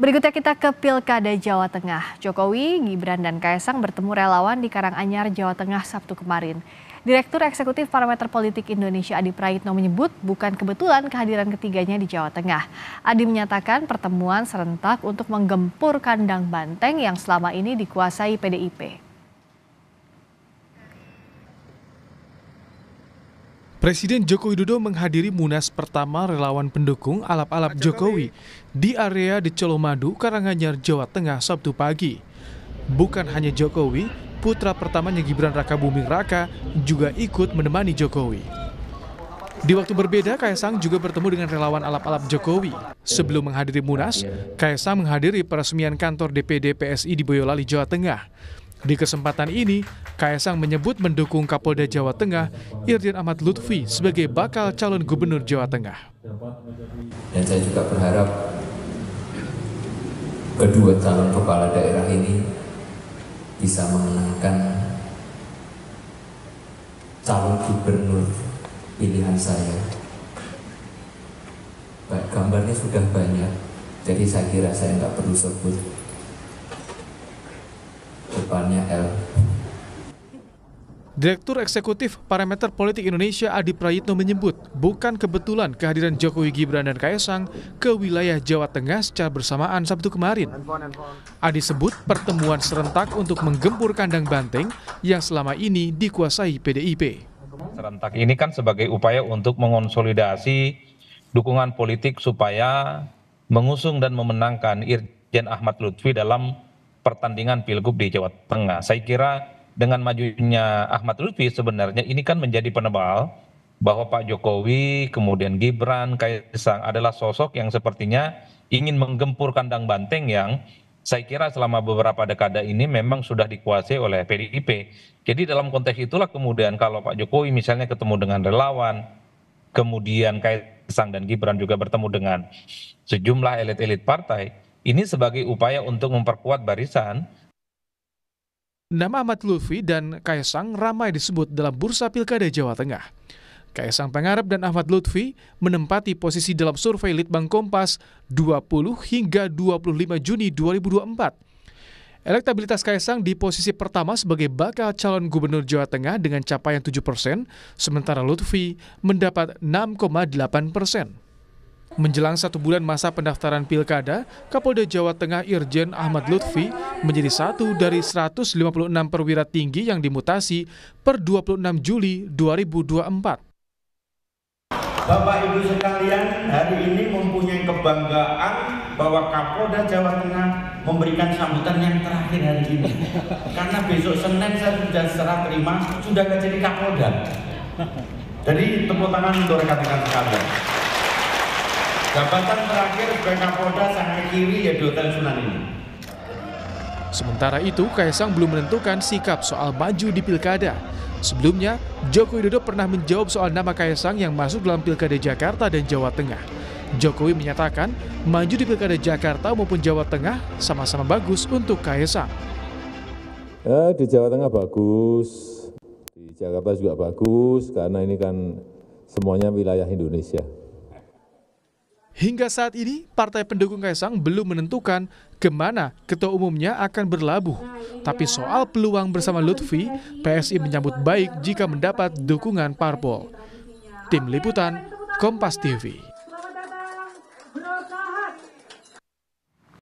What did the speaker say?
Berikutnya kita ke Pilkada Jawa Tengah. Jokowi, Gibran, dan Kaisang bertemu relawan di Karanganyar, Jawa Tengah Sabtu kemarin. Direktur Eksekutif Parameter Politik Indonesia Adi Prayitno menyebut bukan kebetulan kehadiran ketiganya di Jawa Tengah. Adi menyatakan pertemuan serentak untuk menggempur kandang banteng yang selama ini dikuasai PDIP. Presiden Joko Widodo menghadiri munas pertama relawan pendukung alap-alap Jokowi di area di Colomadu, Karanganyar, Jawa Tengah, Sabtu pagi. Bukan hanya Jokowi, putra pertamanya Gibran Raka Buming Raka juga ikut menemani Jokowi. Di waktu berbeda, Kaisang juga bertemu dengan relawan alap-alap Jokowi. Sebelum menghadiri Munas, Kaisang menghadiri peresmian kantor DPD PSI di Boyolali, Jawa Tengah. Di kesempatan ini, Kaisang menyebut mendukung Kapolda Jawa Tengah, Irjen Ahmad Lutfi, sebagai bakal calon gubernur Jawa Tengah. Dan saya juga berharap kedua calon kepala daerah ini bisa memenangkan calon gubernur pilihan saya. Gambarnya sudah banyak, jadi saya kira saya nggak perlu sebut depannya L. Direktur Eksekutif Parameter Politik Indonesia Adi Prayitno menyebut bukan kebetulan kehadiran Jokowi Gibran dan Kaisang ke wilayah Jawa Tengah secara bersamaan Sabtu kemarin. Adi sebut pertemuan serentak untuk menggempur kandang banteng yang selama ini dikuasai PDIP. Serentak ini kan sebagai upaya untuk mengonsolidasi dukungan politik supaya mengusung dan memenangkan Irjen Ahmad Lutfi dalam pertandingan pilgub di Jawa Tengah. Saya kira dengan majunya Ahmad Lutfi sebenarnya ini kan menjadi penebal bahwa Pak Jokowi, kemudian Gibran, Kaisang adalah sosok yang sepertinya ingin menggempur kandang banteng yang saya kira selama beberapa dekade ini memang sudah dikuasai oleh PDIP. Jadi dalam konteks itulah kemudian kalau Pak Jokowi misalnya ketemu dengan relawan, kemudian Kaisang dan Gibran juga bertemu dengan sejumlah elit-elit partai, ini sebagai upaya untuk memperkuat barisan Nama Ahmad Lutfi dan Kaisang ramai disebut dalam bursa pilkada Jawa Tengah. Kaisang Pengarap dan Ahmad Lutfi menempati posisi dalam survei Litbang Kompas 20 hingga 25 Juni 2024. Elektabilitas Kaisang di posisi pertama sebagai bakal calon gubernur Jawa Tengah dengan capaian 7 persen, sementara Lutfi mendapat 6,8 persen. Menjelang satu bulan masa pendaftaran pilkada, Kapolda Jawa Tengah Irjen Ahmad Lutfi menjadi satu dari 156 perwira tinggi yang dimutasi per 26 Juli 2024. Bapak Ibu sekalian, hari ini mempunyai kebanggaan bahwa Kapolda Jawa Tengah memberikan sambutan yang terakhir hari ini. Karena besok Senin saya sudah serah terima, sudah menjadi Kapolda. Jadi tepuk tangan untuk rekan-rekan sekalian. Jabatan terakhir sebagai Kapolda sangat kiri ya Sunan ini. Sementara itu, Kaisang belum menentukan sikap soal maju di pilkada. Sebelumnya, Joko Widodo pernah menjawab soal nama Kaisang yang masuk dalam pilkada Jakarta dan Jawa Tengah. Jokowi menyatakan, maju di pilkada Jakarta maupun Jawa Tengah sama-sama bagus untuk Kaisang. Eh, di Jawa Tengah bagus, di Jakarta juga bagus, karena ini kan semuanya wilayah Indonesia. Hingga saat ini, partai pendukung Kaisang belum menentukan kemana ketua umumnya akan berlabuh. Tapi soal peluang bersama Lutfi, PSI menyambut baik jika mendapat dukungan parpol. Tim Liputan, Kompas TV.